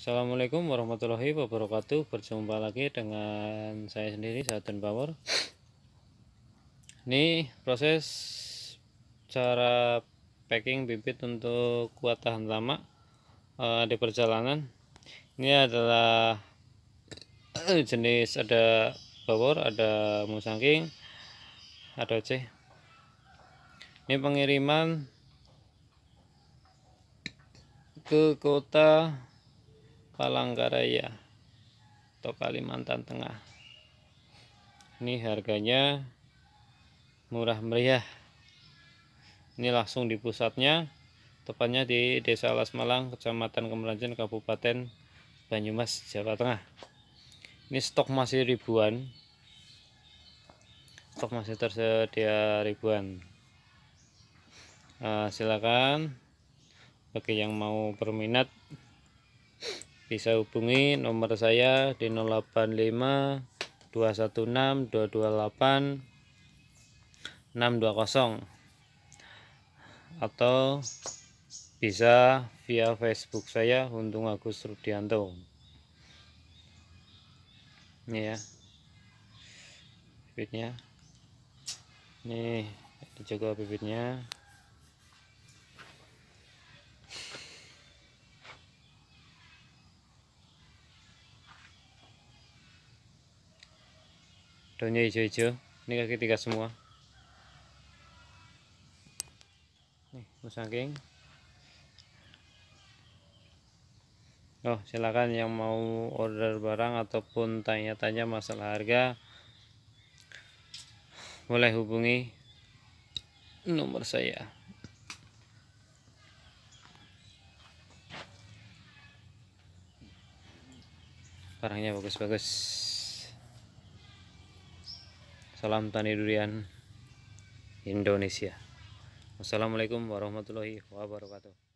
Assalamualaikum warahmatullahi wabarakatuh Berjumpa lagi dengan saya sendiri dan Power Ini proses cara packing bibit untuk kuat tahan lama uh, di perjalanan Ini adalah eh, jenis ada Power, ada Musangking, ada C Ini pengiriman ke kota Palangkaraya atau Kalimantan Tengah. Ini harganya murah meriah. Ini langsung di pusatnya, tepatnya di Desa Alas Malang, Kecamatan Kemeranjen, Kabupaten Banyumas, Jawa Tengah. Ini stok masih ribuan. Stok masih tersedia ribuan. Nah, silakan bagi yang mau berminat bisa hubungi nomor saya di 085 216 228 620 atau bisa via Facebook saya Untung Agus Rudianto ini ya bibitnya nih dijaga bibitnya daunnya hijau-hijau ini kaki tiga semua nih musangking Oh silakan yang mau order barang ataupun tanya-tanya masalah harga boleh hubungi nomor saya barangnya bagus-bagus Salam tani durian Indonesia. Wassalamualaikum warahmatullahi wabarakatuh.